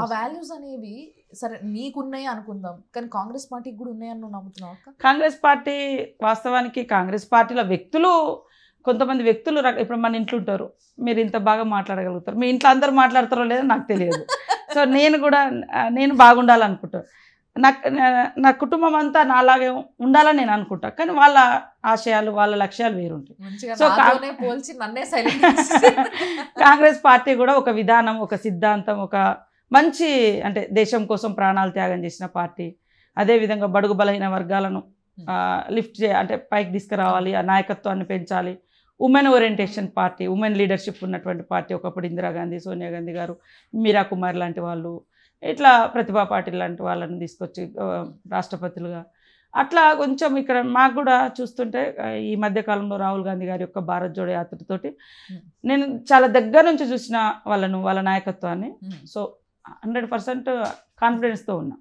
ఆ వాల్యూస్ అనేవి సరే నీకున్నాయి అనుకుందాం కానీ కాంగ్రెస్ పార్టీకి కూడా ఉన్నాయని నువ్వు నమ్ముతున్నావు కాంగ్రెస్ పార్టీ వాస్తవానికి కాంగ్రెస్ పార్టీలో వ్యక్తులు కొంతమంది వ్యక్తులు ఇప్పుడు మన ఇంట్లో ఉంటారు మీరు ఇంత బాగా మాట్లాడగలుగుతారు మీ ఇంట్లో అందరు మాట్లాడతారో లేదో నాకు తెలియదు సో నేను కూడా నేను బాగుండాలనుకుంటాను నాకు నా కుటుంబం అంతా నాలాగే ఉండాలని నేను అనుకుంటా కానీ వాళ్ళ ఆశయాలు వాళ్ళ లక్ష్యాలు వేరుంటాయి సో పోల్చి నన్నే కాంగ్రెస్ పార్టీ కూడా ఒక విధానం ఒక సిద్ధాంతం ఒక మంచి అంటే దేశం కోసం ప్రాణాలు త్యాగం చేసిన పార్టీ అదేవిధంగా బడుగు బలహీన వర్గాలను లిఫ్ట్ చే అంటే పైకి తీసుకురావాలి ఆ నాయకత్వాన్ని పెంచాలి women orientation party women leadership ఉన్నటువంటి పార్టీ ఒకప్పుడు ఇందిరాగాంధీ సోనియా గాంధీ గారు మీరా కుమార్ లాంటి వాళ్ళు ఇట్లా ప్రతిభా పార్టీ లాంటి వాళ్ళని తీసుకొచ్చి రాష్ట్రపతులుగా అట్లా కొంచెం ఇక్కడ మాకు కూడా చూస్తుంటే ఈ మధ్యకాలంలో రాహుల్ గాంధీ గారి యొక్క భారత్ జోడో యాత్రతోటి నేను చాలా దగ్గర నుంచి చూసిన వాళ్ళను వాళ్ళ నాయకత్వాన్ని సో హండ్రెడ్ పర్సెంట్ కాన్ఫిడెన్స్తో ఉన్నా